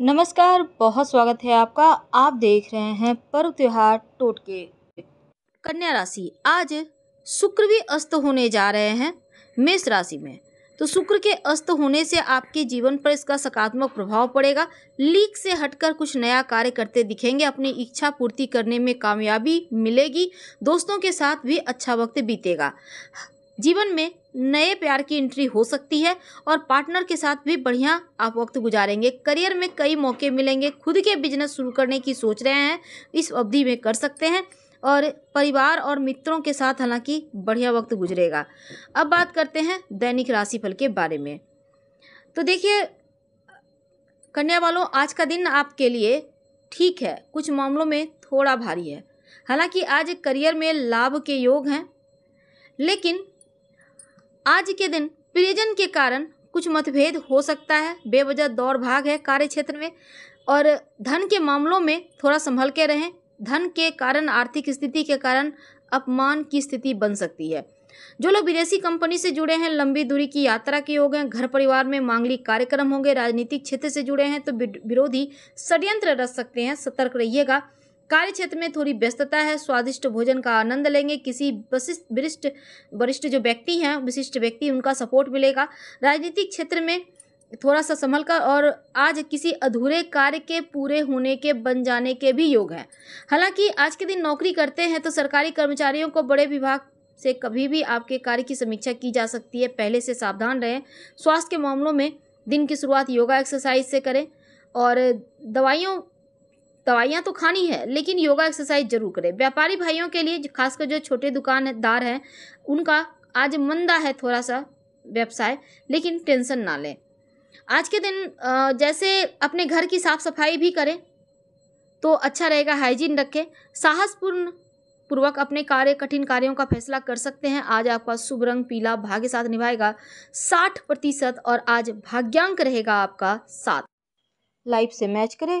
नमस्कार बहुत स्वागत है आपका आप देख रहे हैं पर्व त्योहार टोटके कन्या राशि आज शुक्र भी अस्त होने जा रहे हैं मेष राशि में तो शुक्र के अस्त होने से आपके जीवन पर इसका सकारात्मक प्रभाव पड़ेगा लीक से हटकर कुछ नया कार्य करते दिखेंगे अपनी इच्छा पूर्ति करने में कामयाबी मिलेगी दोस्तों के साथ भी अच्छा वक्त बीतेगा जीवन में नए प्यार की एंट्री हो सकती है और पार्टनर के साथ भी बढ़िया आप वक्त गुजारेंगे करियर में कई मौके मिलेंगे खुद के बिजनेस शुरू करने की सोच रहे हैं इस अवधि में कर सकते हैं और परिवार और मित्रों के साथ हालांकि बढ़िया वक्त गुजरेगा अब बात करते हैं दैनिक राशिफल के बारे में तो देखिए कन्या वालों आज का दिन आपके लिए ठीक है कुछ मामलों में थोड़ा भारी है हालांकि आज करियर में लाभ के योग हैं लेकिन आज के दिन प्रियजन के कारण कुछ मतभेद हो सकता है बेवजह दौड़ भाग है कार्य क्षेत्र में और धन के मामलों में थोड़ा संभल के रहें धन के कारण आर्थिक स्थिति के कारण अपमान की स्थिति बन सकती है जो लोग विदेशी कंपनी से जुड़े हैं लंबी दूरी की यात्रा के योग हैं घर परिवार में मांगलिक कार्यक्रम होंगे राजनीतिक क्षेत्र से जुड़े हैं तो विरोधी षड्यंत्र रच सकते हैं सतर्क रहिएगा कार्य क्षेत्र में थोड़ी व्यस्तता है स्वादिष्ट भोजन का आनंद लेंगे किसी वरिष्ठ वरिष्ठ जो व्यक्ति हैं विशिष्ट व्यक्ति उनका सपोर्ट मिलेगा राजनीतिक क्षेत्र में थोड़ा सा संभल कर और आज किसी अधूरे कार्य के पूरे होने के बन जाने के भी योग हैं हालांकि आज के दिन नौकरी करते हैं तो सरकारी कर्मचारियों को बड़े विभाग से कभी भी आपके कार्य की समीक्षा की जा सकती है पहले से सावधान रहें स्वास्थ्य के मामलों में दिन की शुरुआत योगा एक्सरसाइज से करें और दवाइयों दवाइयाँ तो खानी है लेकिन योगा एक्सरसाइज जरूर करें व्यापारी भाइयों के लिए खासकर जो छोटे दुकानदार हैं उनका आज मंदा है थोड़ा सा व्यवसाय लेकिन टेंशन ना लें आज के दिन जैसे अपने घर की साफ़ सफाई भी करें तो अच्छा रहेगा हाइजीन रखें साहसपूर्ण पूर्वक अपने कार्य कठिन कार्यों का फैसला कर सकते हैं आज आपका शुभ रंग पीला भाग्य साथ निभाएगा साठ प्रतिशत और आज भाग्यांक रहेगा आपका साथ लाइफ से मैच करें